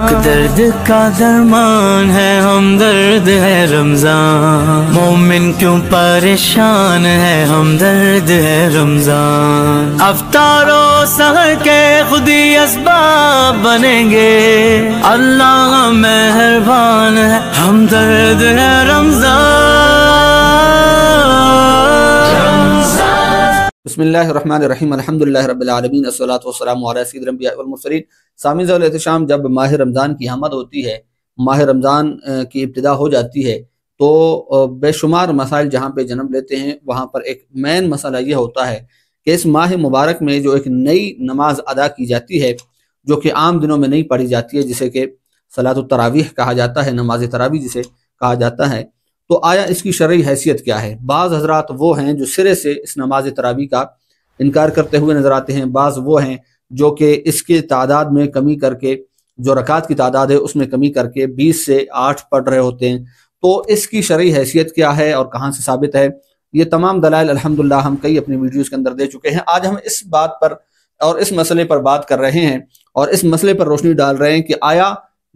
दर्द का दरमान है हम दर्द है रमजान मोमिन क्यों परेशान है हम दर्द है रमजान अवतारो सह के खुदी असबाब बनेंगे अल्लाह मेहरबान है हम दर्द है रमजान बसमीम अलहमदिल्लाबीन जब माह रमज़ान की आमद होती है माह रमज़ान की इब्तदा हो जाती है तो बेशुमार मसाइल जहाँ पे जन्म लेते हैं वहाँ पर एक मेन मसला यह होता है कि इस माह मुबारक में जो एक नई नमाज अदा की जाती है जो कि आम दिनों में नहीं पढ़ी जाती है जिसे कि सलात तरावीह कहा जाता है नमाज तरावी जिसे कहा जाता है तो आया इसकी शर्य हैसियत क्या है बाज़ हजरात वो हैं जो सिरे से इस नमाज तरावी का इनकार करते हुए नज़र आते हैं बाज़ वो हैं जो कि इसके तादाद में कमी करके जो रकात की तादाद है उसमें कमी करके बीस से आठ पढ़ रहे होते हैं तो इसकी शर्य हैसियत क्या है और कहाँ से साबित है ये तमाम दलाल अलहमदिल्ला हम कई अपनी वीडियोज़ के अंदर दे चुके हैं आज हम इस बात पर और इस मसले पर बात कर रहे हैं और इस मसले पर रोशनी डाल रहे हैं कि आया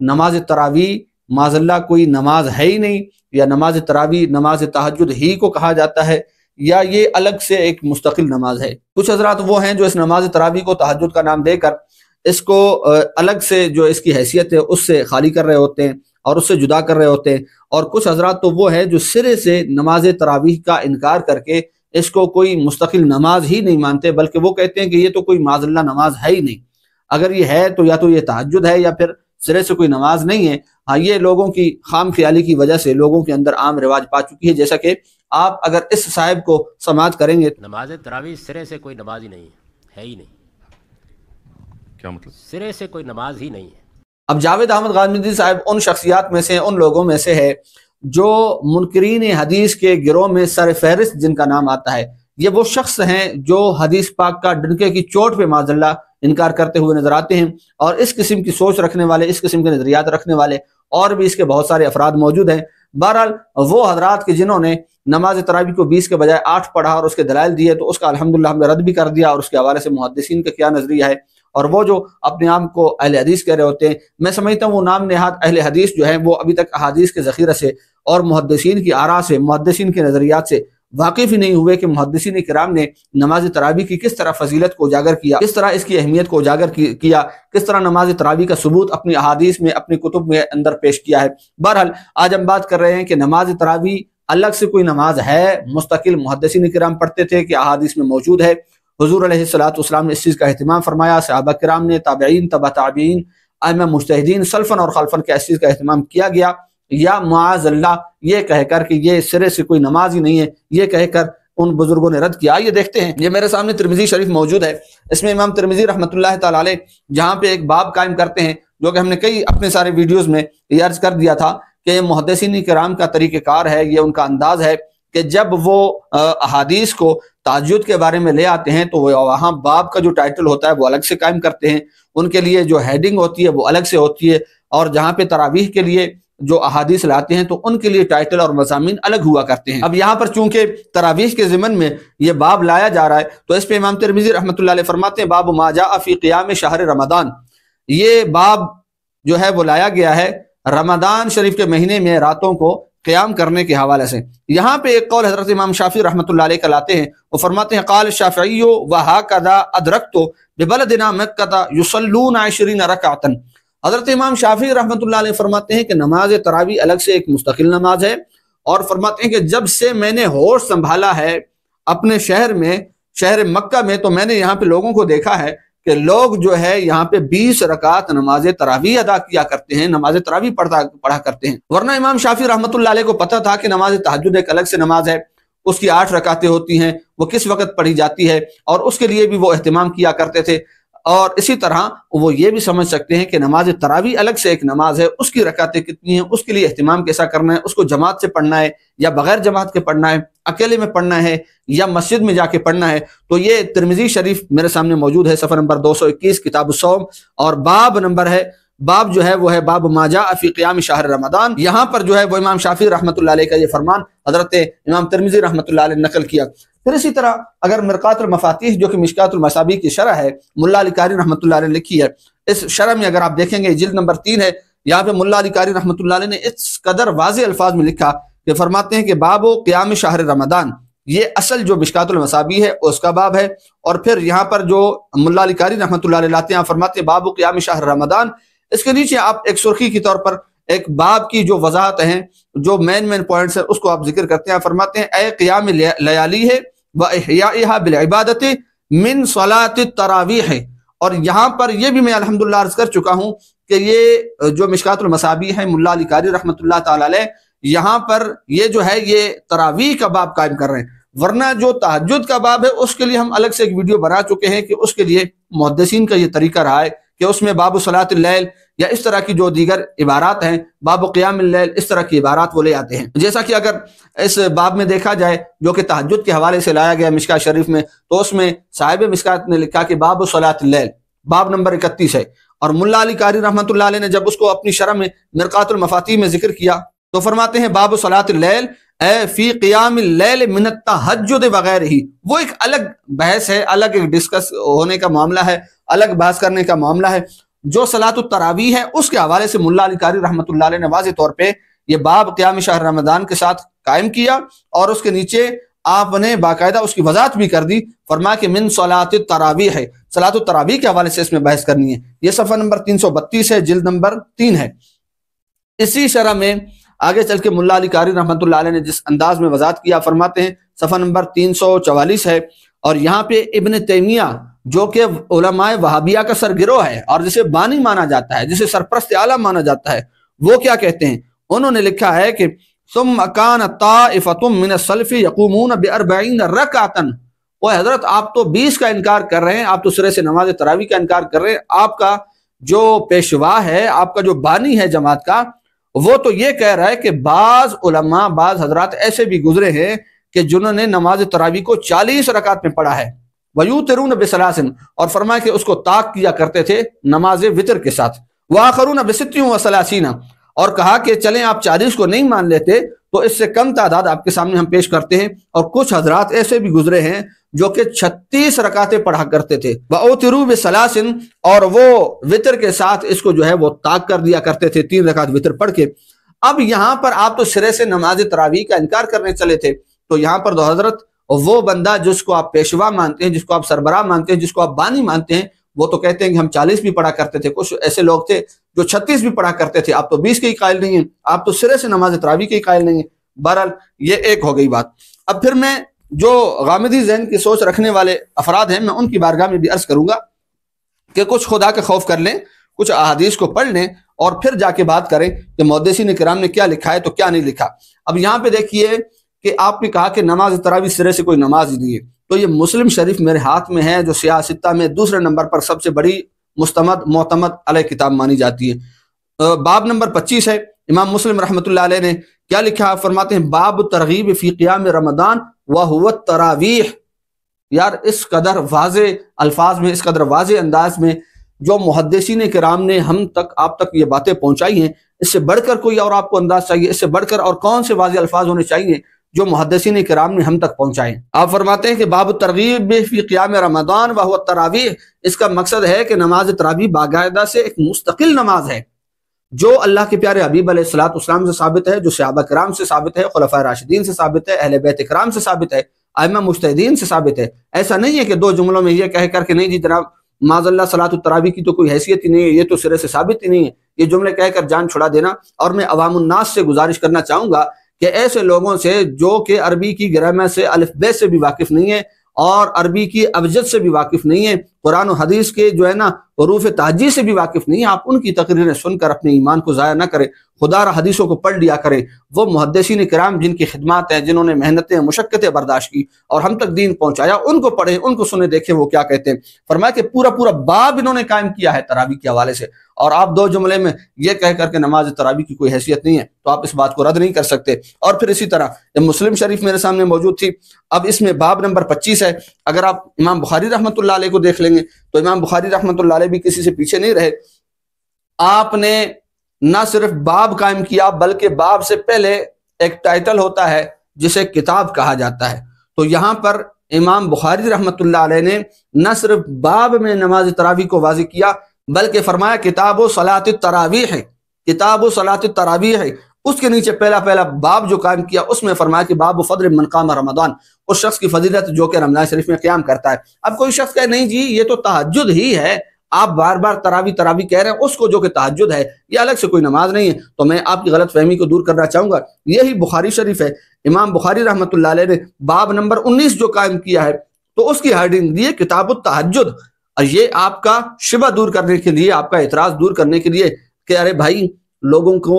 नमाज तरावी माजल्ला कोई नमाज है ही नहीं या नमाज तरावी नमाज तहजद ही को कहा जाता है या ये अलग से एक मुस्तकिल नमाज है कुछ हजरात वो हैं जो इस नमाज तरावी को तहजद का नाम देकर इसको अलग से जो इसकी हैसियत है उससे खाली कर रहे होते हैं और उससे जुदा कर रहे होते हैं और कुछ हजरात तो वो है जो सिरे से नमाज तरावी का इनकार करके इसको कोई मुस्तकिल नमाज ही नहीं मानते बल्कि वो कहते हैं कि ये तो कोई माजल्ला नमाज है ही नहीं अगर ये है तो या तो ये तहजद है या फिर सिरे से कोई नमाज नहीं है हाँ ये लोगों की खाम ख्याली की वजह से लोगों के अंदर आम रिवाज पा चुकी है जैसा कि आप अगर इस साहब को समाज करेंगे तो- नमाज तरावी सिरे से कोई नमाज ही नहीं है ही नहीं क्या मतलब सिरे से कोई नमाज ही नहीं है अब जावेद अहमद गाजमी साहब उन शख्सियात में से उन लोगों में से है जो मुनकरीन हदीस के गिरोह में सर फहरिस्त जिनका नाम आता है ये वो शख्स हैं जो हदीस पाक का डनके की चोट पे माजल्ला इनकार करते हुए नजर आते हैं और इस किस्म की सोच रखने वाले इस किस्म के नजरियात रखने वाले और भी इसके बहुत सारे अफराद मौजूद हैं बहरहाल वो हजरात के जिन्होंने नमाज तरावी को बीस के बजाय आठ पढ़ा और उसके दलाइल दिए तो उसका अलहमदिल्ला हमने रद्द भी कर दिया और उसके हवाले से मुहदसिन का क्या नजरिया है और वो जो अपने आप को अहल हदीस कह रहे होते हैं मैं समझता हूँ वो नाम नेहाद अहल हदीस जो है वो अभी तक अदीस के जखीरे से और मुहदसिन की आरा से मुहदसिन के नज़रियात से वाकिफ ही नहीं हुए कि मुहदसिन कराम ने नमाज तरावी की किस तरह फजीलत को उजागर किया किस तरह इसकी अहमियत को उजागर किया किस तरह नमाज तरावी का सबूत अपनी अहादीस में अपनी कुतुब में अंदर पेश किया है बहरहाल आज हम बात कर रहे हैं कि नमाज तरावी अलग से कोई नमाज है मुस्तकिल मुहदसिन कराम पढ़ते थे कि अहादीस में मौजूद है हजूर सलाम ने इस चीज़ का अहतमाम फरमाया सहाबा कराम ने ताबीन तबा ताबीन अहम मुस्तदीन सल्फन और खलफन के इस चीज़ का अहतमाम किया गया या माज अल्लाह ये कहकर कि ये सिरे से कोई नमाज ही नहीं है ये कहकर उन बुजुर्गों ने रद्द किया ये देखते हैं ये मेरे सामने तिरमिजी शरीफ मौजूद है इसमें इमाम तिरमिजी रहमत जहाँ पे एक बाब कायम करते हैं जो कि हमने कई अपने सारे वीडियोज में अर्ज कर दिया था कि ये मुहदसिन कराम का तरीक़ार है ये उनका अंदाज है कि जब वो अहादीस को ताजुद के बारे में ले आते हैं तो वो वहाँ बाब का जो टाइटल होता है वो अलग से कायम करते हैं उनके लिए जो हेडिंग होती है वो अलग से होती है और जहाँ पे तरावीह के लिए जो अहादीस लाते हैं तो उनके लिए टाइटल और मजामी अलग हुआ करते हैं अब यहाँ पर चूंकि तरावीश के जमन में यह बाब लाया जा रहा है तो इस पर इमाम तिरमिज़ी रहमत फरमाते हैं बाब माजा अफ़ी क्याम शाहर रमदान ये बाब जो है वो लाया गया है रमदान शरीफ के महीने में रातों को क्याम करने के हवाले से यहाँ पे एक कौल हजरत इमाम शाफी रहमत का लाते हैं वो फरमाते हैं कल शाफ़ियो वहा कदा अदरक तो बेबल दिना मक्का युसलून आशरीन रकातन हजरत इमाम शाफी रहमत फरमाते हैं कि नमाज तरावी अलग से एक मुस्तकिल नमाज है और फरमाते हैं कि जब से मैंने होश संभाला है अपने शहर में शहर मक्का में तो मैंने यहाँ पे लोगों को देखा है कि लोग जो है यहाँ पे 20 रकात नमाज तरावी अदा किया करते हैं नमाज तरावी पढ़ता पढ़ा करते हैं वरना इमाम शाफी रहमत को पता था कि नमाज तहजद एक अलग से नमाज है उसकी आठ रकातें होती हैं वो किस वक्त पढ़ी जाती है और उसके लिए भी वो अहतमाम किया करते थे और इसी तरह वो ये भी समझ सकते हैं कि नमाज तरावी अलग से एक नमाज है उसकी रकातें कितनी हैं उसके लिए अहतमाम कैसा करना है उसको जमात से पढ़ना है या बगैर जमात के पढ़ना है अकेले में पढ़ना है या मस्जिद में जाके पढ़ना है तो ये तिरमिजी शरीफ मेरे सामने मौजूद है सफ़र नंबर दो सौ इक्कीस किताब सोम और बाब नंबर है बाब जो है वो है बाब माजा अफ़ीक़याम शाहर रमदान यहाँ पर जो है वो इमाम शाफी रहमत का ये फरमान हजरत इमाम तिरमिजी रहमत नकल किया फिर इसी तरह अगर मरक़ातमफातीह जो कि मिशकातमसाबी की शरह है मुला अलीकारी रहमत ने लिखी है इस शरह में अगर आप देखेंगे जिल्द नंबर तीन है यहाँ पे मुला अलीकारी रहमत ने इस कदर वाज अल्फाज में लिखा कि फरमाते हैं कि बाबो क़्याम शाहर रमदान ये असल जो मिशकातमसाबी है उसका बाब है और फिर यहाँ पर जो मुला अलीकारी रहमत लाते हैं फरमाते हैं बाबो क़्याम शाहर रमदान इसके नीचे आप एक सुर्खी के तौर पर एक बाब की जो वजाहत है जो मेन मेन पॉइंट्स है उसको आप जिक्र करते हैं फरमाते हैं ए क़्याम लयाली है व मिन सलात तरावी है और यहाँ पर यह भी मैं अलहमदुल्ला अर्ज कर चुका हूँ कि ये जो मसाबी है मुला अली रहमत यहाँ पर ये जो है ये तरावी का बाब कायम कर रहे हैं वरना जो तहजद का बाब है उसके लिए हम अलग से एक वीडियो बना चुके हैं कि उसके लिए मुहदसिन का ये तरीका रहा है कि उसमें बाबू सलातुल्लैल या इस तरह की जो दीगर इबारात हैं बाबू क़याम इस तरह की इबारात वो ले आते हैं जैसा कि अगर इस बाब में देखा जाए जो कि तहजद के हवाले से लाया गया मिसका शरीफ में तो उसमें साहिब मिसकात ने लिखा कि बाबू सलातुल्लैल बाब नंबर इकतीस है और मुला अली कारी रहमत ने जब उसको अपनी शरह में मरक़ातुलमफाती में जिक्र किया तो फरमाते हैं बाबू सलातुल्लैल ए फी क़याम मिनत तहजद वगैरह ही वो एक अलग बहस है अलग एक डिस्कस होने का मामला है अलग बहस करने का मामला है जो सलात तरावी है उसके हवाले से मुला अलिकारी रहमत ने वाज तौर पर यह बाब क्याम शाह रमदान के साथ कायम किया और उसके नीचे आपने बाकायदा उसकी वजाहत भी कर दी फरमा के मिन सलात तरावी है सलात तरावी के हवाले से इसमें बहस करनी है यह सफर नंबर तीन सौ बत्तीस है जिल्द नंबर तीन है इसी शरह में आगे चल के मुला अलिकारी रहमत ने जिस अंदाज में वजात किया फरमाते हैं सफर नंबर तीन सौ चवालीस है और यहाँ पे इबन तैमिया जो कि उलमाए वहाबिया का सरगिरोह है और जिसे बानी माना जाता है जिसे सरप्रस्त आलम माना जाता है वो क्या कहते हैं उन्होंने लिखा है कि तुम अकान ताफतुम मिन सल्फी यकूमून बरबीन रकातन हजरत आप तो बीस का इनकार कर रहे हैं आप तो सिरे से नमाज तरावी का इनकार कर रहे हैं आपका जो पेशवा है आपका जो बानी है जमात का वो तो ये कह रहा है कि बाज उलमा बाज हजरात ऐसे भी गुजरे हैं कि जिन्होंने नमाज तरावी को चालीस रकात में पढ़ा है वयू तरून बसलासिन और फरमाए कि उसको ताक किया करते थे नमाज वितर के साथ वाखरून बसितियों वसलासीना और कहा कि चलें आप चालीस को नहीं मान लेते तो इससे कम तादाद आपके सामने हम पेश करते हैं और कुछ हजरात ऐसे भी गुजरे हैं जो कि छत्तीस रकाते पढ़ा करते थे बरूब सलासिन और वो वितर के साथ इसको जो है वो ताक कर दिया करते थे तीन रकात वितर पढ़ के अब यहाँ पर आप तो सिरे से नमाज तरावी का इनकार करने चले थे तो यहाँ पर दो तो हजरत और वो बंदा जिसको आप पेशवा मानते हैं जिसको आप सरबरा मानते हैं जिसको आप बानी मानते हैं वो तो कहते हैं कि हम 40 भी पढ़ा करते थे कुछ ऐसे लोग थे जो 36 भी पढ़ा करते थे आप तो 20 के ही कायल नहीं है आप तो सिरे से नमाज तरावी के ही कायल नहीं है बहरहाल ये एक हो गई बात अब फिर मैं जो गामिदी जहन की सोच रखने वाले अफराद हैं मैं उनकी बारगाह में भी अर्ज करूंगा कि कुछ खुदा के खौफ कर लें कुछ अहादीस को पढ़ लें और फिर जाके बात करें कि मोदी ने किराम ने क्या लिखा है तो क्या नहीं लिखा अब यहाँ पे देखिए कि आपने कहा कि नमाज तरावी सिरे से कोई नमाज ही नहीं है तो ये मुस्लिम शरीफ मेरे हाथ में है जो सियासता में दूसरे नंबर पर सबसे बड़ी मुस्तमद मोतमद अल किताब मानी जाती है बाब नंबर पच्चीस है इमाम मुस्लिम रहमत ने क्या लिखा फरमाते हैं बाब तरगीब फीकिया में रमदान व तरावीह यार इस कदर वाज अल्फाज में इस कदर वाज अंदाज में जो मुहदसिन राम ने हम तक आप तक ये बातें पहुंचाई हैं इससे बढ़कर कोई और आपको अंदाज चाहिए इससे बढ़कर और कौन से वाज अल्फाज होने चाहिए जो मुहदसिन कराम ने हम तक पहुँचाएँ आप फरमाते हैं कि बाब तरगीब क़्याम रमदान वह तरावी इसका मकसद है कि नमाज तरावी बायदा से एक मुस्तकिल नमाज है जो अल्लाह के प्यारे हबीब सलाम से साबित है जो सहाबा कराम से साबित है खलफा राशिदीन से साबित है अहल बैत कराम से साबित है आयमा मुस्तदीन से साबित है ऐसा नहीं है कि दो जुमलों में यह कह करके नहीं जी जनाब माजल्ला तरावी की तो कोई हैसियत ही नहीं है ये तो सिरे से साबित ही नहीं है ये जुमले कहकर जान छुड़ा देना और मैं अवामनास से गुजारिश करना चाहूंगा कि ऐसे लोगों से जो कि अरबी की ग्रामर से अलिफबे से भी वाकिफ नहीं है और अरबी की अवजत से भी वाकिफ नहीं है कुरान और हदीस के जो है ना रूफ ताजी से भी वाकिफ नहीं है आप उनकी तकरीरें सुनकर अपने ईमान को जया ना करें खुदार हदीसों को पढ़ लिया करें वो मुहदसिन कराम जिनकी खिदमत हैं जिन्होंने मेहनतें मुशक्क़तें बर्दाश्त की और हम तक दीन पहुंचाया उनको पढ़े उनको सुने देखें वो क्या कहते हैं फरमाया कि पूरा पूरा बाब इन्होंने कायम किया है तरावी के हवाले से और आप दो जुमले में यह कह करके नमाज तरावी की कोई हैसियत नहीं है तो आप इस बात को रद्द नहीं कर सकते और फिर इसी तरह जब मुस्लिम शरीफ मेरे सामने मौजूद थी अब इसमें बाब नंबर पच्चीस है अगर आप इमाम बुखारी रहमत को देख लेंगे तो इमाम बुखारी रहमत भी किसी से पीछे नहीं रहे आपने ना सिर्फ बाब कायम किया बल्कि बाब से पहले एक टाइटल होता है जिसे किताब कहा जाता है तो यहाँ पर इमाम बुखारी रहमत ने न सिर्फ बाब में नमाज तरावी को वाजी किया बल्कि फरमाया किताब सलात तरावी है किताब सलात तरावी है उसके नीचे पहला पहला बाब जो कायम किया उसमें फरमाया कि बाब फद्र मनकाम रमदान उस शख्स की फजीलत जो कि रमजान शरीफ में क्याम करता है अब कोई शख्स कहे नहीं जी ये तो तहजद ही है आप बार बार तरावी तरावी कह रहे हैं उसको जो कि तहजद है ये अलग से कोई नमाज नहीं है तो मैं आपकी गलत फहमी को दूर करना चाहूंगा यही बुखारी शरीफ है इमाम बुखारी रहमत ने बाब नंबर उन्नीस जो कायम किया है तो उसकी हेडिंग दी है किताब तहजद ये आपका शिबा दूर करने के लिए आपका एतराज दूर करने के लिए कि अरे भाई लोगों को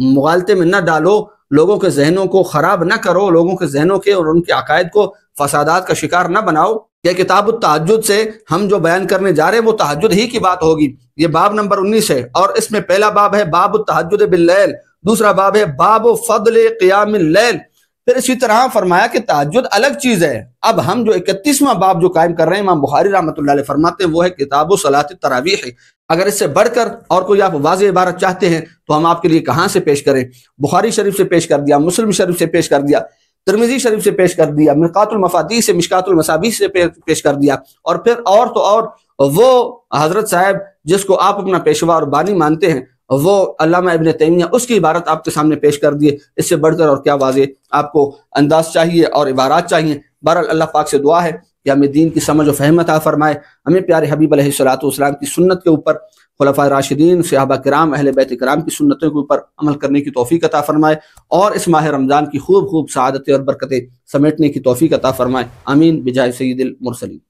मुगालते में न डालो लोगों के जहनों को ख़राब ना करो लोगों के जहनों के और उनके अकायद को फसादात का शिकार ना बनाओ यह किताब तहजद से हम जो बयान करने जा रहे हैं वो तहजद ही की बात होगी ये बाब नंबर उन्नीस है और इसमें पहला बाब है बाब तहजद बिल्लैल दूसरा बाब है बाब फदल क़याम लैल फिर इसी तरह फरमाया कि ताजुद अलग चीज़ है अब हम जो इकतीसवां बाब जो कायम कर रहे हैं इमाम बुखारी रहमत फरमाते हैं वो है किताब सलात तरावी है अगर इससे बढ़कर और कोई आप वाज इबारत चाहते हैं तो हम आपके लिए कहाँ से पेश करें बुखारी शरीफ से पेश कर दिया मुस्लिम शरीफ से पेश कर दिया तरमिजी शरीफ से पेश कर दिया मिकातुलमफाती से मिशकातुलमसाबी से पेश कर दिया और फिर और तो और वो हजरत साहब जिसको आप अपना पेशवा और बानी मानते हैं वो अलामा इबन तैमिया उसकी इबारत आपके सामने पेश कर दिए इससे बढ़कर और क्या वाजे आपको अंदाज चाहिए और इबारत चाहिए बहरअल अल्लाह पाक से दुआ है कि हमें दीन की समझ और फहमत आ फरमाए हमें प्यारे हबीब सलातम की सुन्नत के ऊपर खलफा राशिदीन सिहबा कराम अहल बैत कराम की सुन्नतों के ऊपर अमल करने की तोफ़ी अता फ़रमाए और इस माह रमज़ान की खूब खूब सदतें और बरकतें समेटने की तोफ़ी अता फ़रमाए अमीन बिजाय सईदिल मुरसली